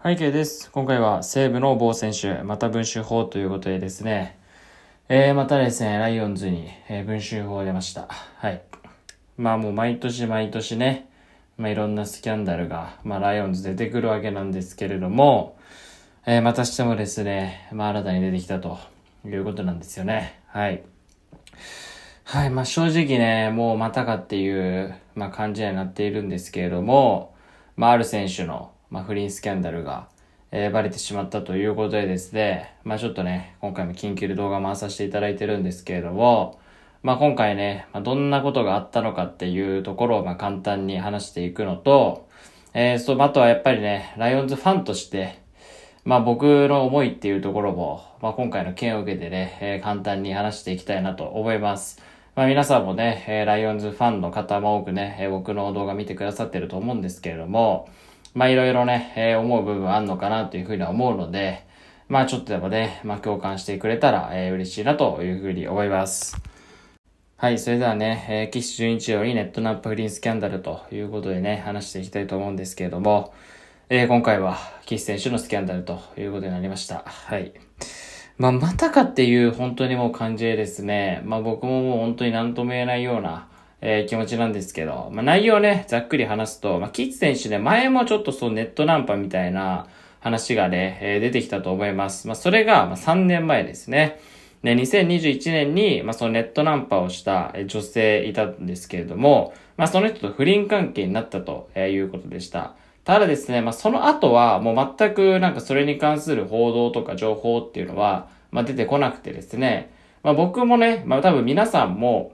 背景です。今回は西武の某選手、また文集法ということでですね、えー、またですね、ライオンズに、えー、文集法出ました。はい。まあもう毎年毎年ね、まあいろんなスキャンダルが、まあライオンズ出てくるわけなんですけれども、えー、またしてもですね、まあ新たに出てきたということなんですよね。はい。はい、まあ正直ね、もうまたかっていう、まあ感じにはなっているんですけれども、まあある選手の、まあ、不倫スキャンダルが、えー、バレてしまったということでですね、まあ、ちょっとね、今回も緊急で動画回させていただいてるんですけれども、まあ、今回ね、まあ、どんなことがあったのかっていうところを、ま簡単に話していくのと、えー、そう、あとはやっぱりね、ライオンズファンとして、まあ、僕の思いっていうところも、まあ、今回の件を受けてね、えー、簡単に話していきたいなと思います。まあ、皆さんもね、えー、ライオンズファンの方も多くね、えー、僕の動画見てくださってると思うんですけれども、まあいろいろね、えー、思う部分あんのかなというふうには思うので、まあちょっとでもね、まあ共感してくれたら、えー、嬉しいなというふうに思います。はい、それではね、えー、岸純一よりネットナップ不倫スキャンダルということでね、話していきたいと思うんですけれども、えー、今回は岸選手のスキャンダルということになりました。はい。まあ、またかっていう本当にもう感じですね。まあ僕ももう本当に何とも言えないような、えー、気持ちなんですけど、まあ、内容ね、ざっくり話すと、まあ、キッズ選手ね、前もちょっとそうネットナンパみたいな話がね、えー、出てきたと思います。まあ、それが、ま3年前ですね。ね、2021年に、まあ、そのネットナンパをした女性いたんですけれども、まあ、その人と不倫関係になったということでした。ただですね、まあ、その後は、もう全くなんかそれに関する報道とか情報っていうのは、まあ、出てこなくてですね、まあ、僕もね、まあ、多分皆さんも、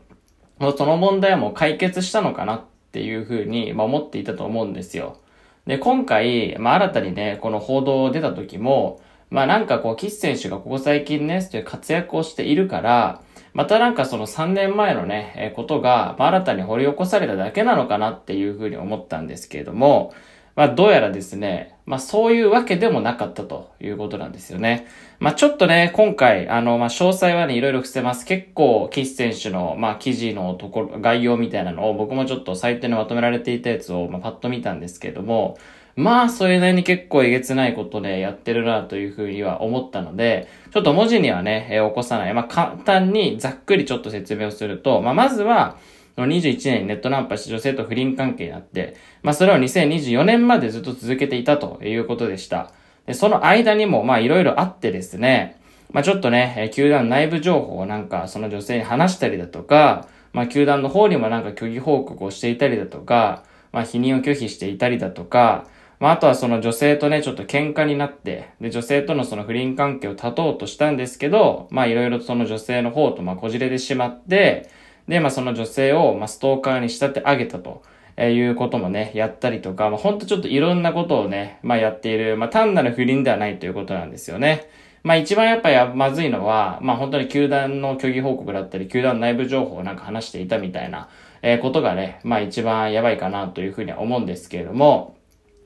その問題はもう解決したのかなっていうふうに、まあ、思っていたと思うんですよ。で、今回、まあ、新たにね、この報道を出た時も、まあ、なんかこう、岸選手がここ最近ね、そういう活躍をしているから、またなんかその3年前のね、えことが、まあ、新たに掘り起こされただけなのかなっていうふうに思ったんですけれども、まあ、どうやらですね、まあ、そういうわけでもなかったということなんですよね。まあ、ちょっとね、今回、あの、まあ、詳細はね、いろいろ伏せます。結構、岸選手の、まあ、記事のところ、概要みたいなのを、僕もちょっと最低にまとめられていたやつを、まあ、パッと見たんですけれども、まあ、それなりに結構えげつないことでやってるなというふうには思ったので、ちょっと文字にはね、えー、起こさない。まあ、簡単にざっくりちょっと説明をすると、まあ、まずは、21年にネットナンパした女性と不倫関係になって、まあそれを2024年までずっと続けていたということでした。で、その間にもまあいろいろあってですね、まあちょっとね、え球団内部情報をなんかその女性に話したりだとか、まあ球団の方にもなんか虚偽報告をしていたりだとか、まあ否認を拒否していたりだとか、まあ、あとはその女性とね、ちょっと喧嘩になって、で、女性とのその不倫関係を断とうとしたんですけど、まあ、いろいろその女性の方と、まあ、こじれてしまって、で、まあその女性を、まあ、ストーカーに仕立て上げたと。えいうこともね、やったりとか、まあ、ほんとちょっといろんなことをね、まあ、やっている、まあ、単なる不倫ではないということなんですよね。まあ、一番やっぱや、まずいのは、まあ、本当に球団の虚偽報告だったり、球団内部情報をなんか話していたみたいな、えー、ことがね、まあ、一番やばいかなというふうには思うんですけれども、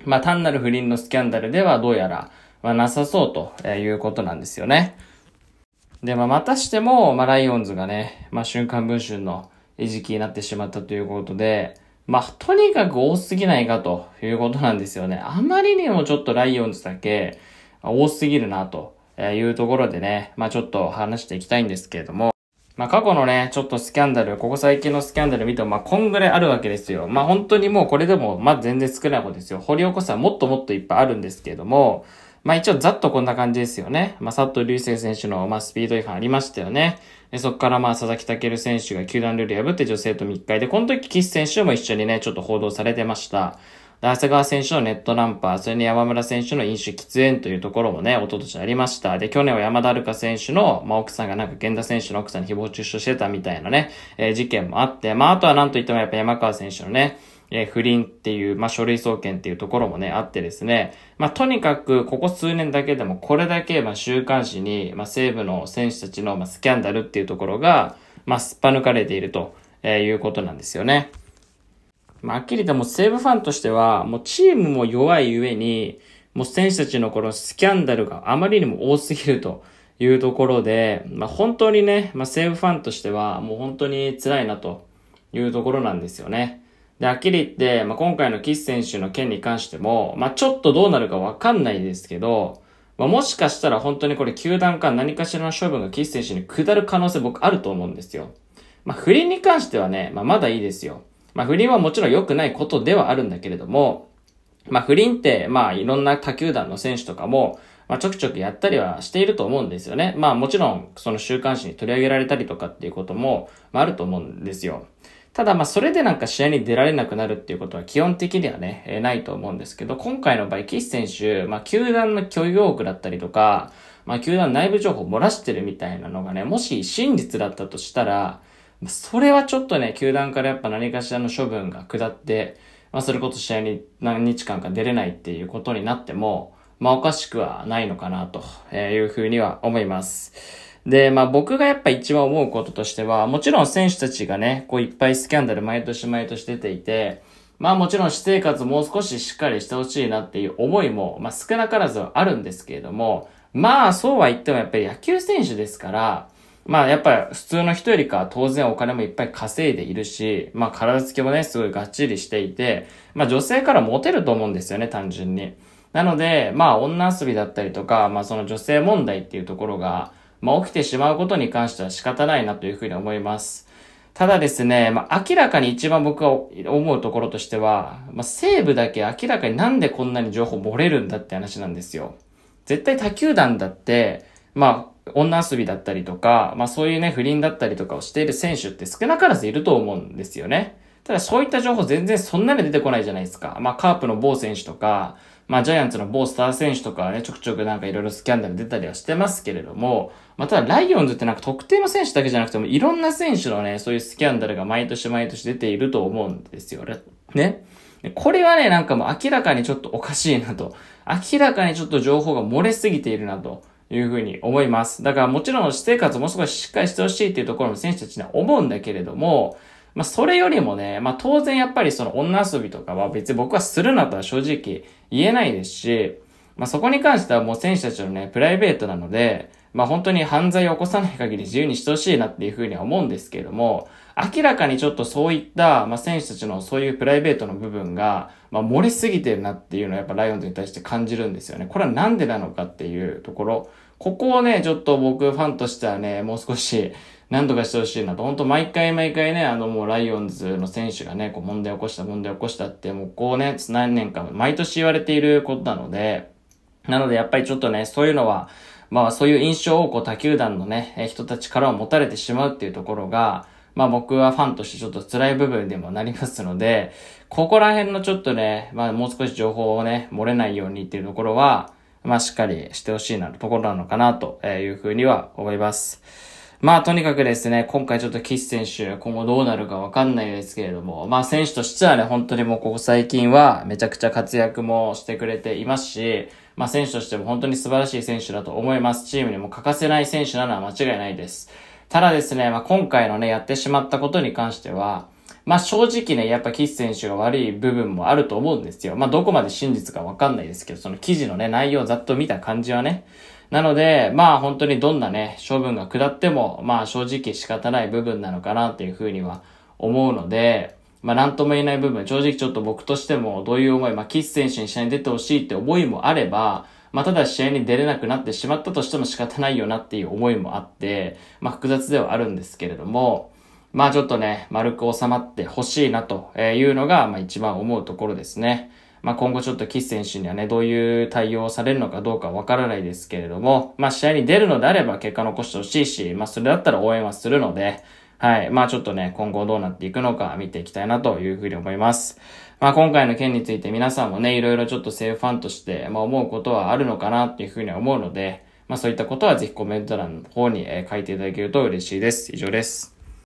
まあ、単なる不倫のスキャンダルではどうやら、まあ、なさそうということなんですよね。で、まあ、またしても、まあ、ライオンズがね、まあ、瞬間文春の餌食になってしまったということで、まあ、とにかく多すぎないかということなんですよね。あまりにもちょっとライオンズだけ多すぎるなというところでね、まあ、ちょっと話していきたいんですけれども、まあ、過去のね、ちょっとスキャンダル、ここ最近のスキャンダル見ても、まあ、こんぐらいあるわけですよ。まあ、本当にもうこれでも、まあ、全然少ない方ですよ。掘り起こすはもっともっといっぱいあるんですけれども、まあ一応ざっとこんな感じですよね。まあ佐藤隆成選手の、まあ、スピード違反ありましたよね。でそこからまあ佐々木健選手が球団ルール破って女性と密会で、この時岸選手も一緒にね、ちょっと報道されてました。長谷川選手のネットナンパ、それに山村選手の飲酒喫煙というところもね、おととしありました。で、去年は山田遥香選手の、まあ、奥さんがなんか源田選手の奥さんに誹謗中傷してたみたいなね、えー、事件もあって、まあ、あとはなんといってもやっぱ山川選手のね、え不倫っていう、まあ、書類送検っていうところもね、あってですね、まあ、とにかく、ここ数年だけでも、これだけ、まあ、週刊誌に、まあ、西部の選手たちの、まあ、スキャンダルっていうところが、まあ、すっぱ抜かれていると、えいうことなんですよね。まあ、はっきり言っても、西部ファンとしては、もうチームも弱い上に、もう選手たちのこのスキャンダルがあまりにも多すぎるというところで、まあ、本当にね、まあ、西部ファンとしては、もう本当に辛いなというところなんですよね。で、はっきり言って、まあ、今回のキス選手の件に関しても、まあ、ちょっとどうなるかわかんないですけど、まあ、もしかしたら本当にこれ球団か何かしらの処分がキス選手に下る可能性僕あると思うんですよ。まあ、不倫に関してはね、まあ、まだいいですよ。まあ、不倫はもちろん良くないことではあるんだけれども、まあ、不倫って、まいろんな他球団の選手とかも、まあ、ちょくちょくやったりはしていると思うんですよね。まあ、もちろん、その週刊誌に取り上げられたりとかっていうことも、まあ、あると思うんですよ。ただまあそれでなんか試合に出られなくなるっていうことは基本的にはね、えー、ないと思うんですけど、今回の場合、岸選手、まあ球団の許容区だったりとか、まあ球団内部情報を漏らしてるみたいなのがね、もし真実だったとしたら、それはちょっとね、球団からやっぱ何かしらの処分が下って、まあそれこそ試合に何日間か出れないっていうことになっても、まあおかしくはないのかなというふうには思います。で、まあ僕がやっぱ一番思うこととしては、もちろん選手たちがね、こういっぱいスキャンダル毎年毎年出ていて、まあもちろん私生活もう少ししっかりしてほしいなっていう思いも、まあ少なからずあるんですけれども、まあそうは言ってもやっぱり野球選手ですから、まあやっぱり普通の人よりか当然お金もいっぱい稼いでいるし、まあ体つきもね、すごいがっちりしていて、まあ女性からモテると思うんですよね、単純に。なので、まあ女遊びだったりとか、まあその女性問題っていうところが、まあ、起きてしまうことに関しては仕方ないなというふうに思います。ただですね、まあ、明らかに一番僕が思うところとしては、まあ、西部だけ明らかになんでこんなに情報漏れるんだって話なんですよ。絶対他球団だって、まあ、女遊びだったりとか、まあそういうね、不倫だったりとかをしている選手って少なからずいると思うんですよね。ただそういった情報全然そんなに出てこないじゃないですか。まあカープの某選手とか、まあ、ジャイアンツの某スター選手とかね、ちょくちょくなんかいろいろスキャンダル出たりはしてますけれども、まあ、ただライオンズってなんか特定の選手だけじゃなくても、いろんな選手のね、そういうスキャンダルが毎年毎年出ていると思うんですよ。ね。これはね、なんかもう明らかにちょっとおかしいなと。明らかにちょっと情報が漏れすぎているなと。いうふうに思います。だからもちろん私生活もすごいしっかりしてほしいっていうところも選手たちには思うんだけれども、まあ、それよりもね、まあ、当然やっぱりその女遊びとかは別に僕はするなとは正直言えないですし、まあ、そこに関してはもう選手たちのね、プライベートなので、まあ、本当に犯罪を起こさない限り自由にしてほしいなっていうふうには思うんですけれども、明らかにちょっとそういった、まあ、選手たちのそういうプライベートの部分が、まあ、漏れすぎてるなっていうのはやっぱライオンズに対して感じるんですよね。これはなんでなのかっていうところ、ここをね、ちょっと僕ファンとしてはね、もう少し何とかしてほしいなと、本当毎回毎回ね、あのもうライオンズの選手がね、こう問題起こした、問題起こしたって、もうこうね、何年か毎年言われていることなので、なのでやっぱりちょっとね、そういうのは、まあそういう印象をこう他球団のね、人たちから持たれてしまうっていうところが、まあ僕はファンとしてちょっと辛い部分でもなりますので、ここら辺のちょっとね、まあもう少し情報をね、漏れないようにっていうところは、まあしっかりしてほしいなところなのかなというふうには思います。まあとにかくですね、今回ちょっと岸選手、今後どうなるかわかんないですけれども、まあ選手としてはね、本当にもうここ最近はめちゃくちゃ活躍もしてくれていますし、まあ選手としても本当に素晴らしい選手だと思います。チームにも欠かせない選手なのは間違いないです。ただですね、まあ今回のね、やってしまったことに関しては、まあ正直ね、やっぱ岸選手が悪い部分もあると思うんですよ。まあどこまで真実かわかんないですけど、その記事のね、内容をざっと見た感じはね、なので、まあ本当にどんなね、処分が下っても、まあ正直仕方ない部分なのかなっていうふうには思うので、まあなんとも言えない部分、正直ちょっと僕としてもどういう思い、まあキス選手に試合に出てほしいって思いもあれば、まあただ試合に出れなくなってしまったとしても仕方ないよなっていう思いもあって、まあ複雑ではあるんですけれども、まあちょっとね、丸く収まってほしいなというのが、まあ一番思うところですね。まあ、今後ちょっとス選手にはね、どういう対応をされるのかどうかわからないですけれども、まあ、試合に出るのであれば結果残してほしいし、まあ、それだったら応援はするので、はい。まあちょっとね、今後どうなっていくのか見ていきたいなというふうに思います。まあ今回の件について皆さんもね、いろいろちょっとセーフファンとして、まあ思うことはあるのかなっていうふうには思うので、まあそういったことはぜひコメント欄の方に書いていただけると嬉しいです。以上です。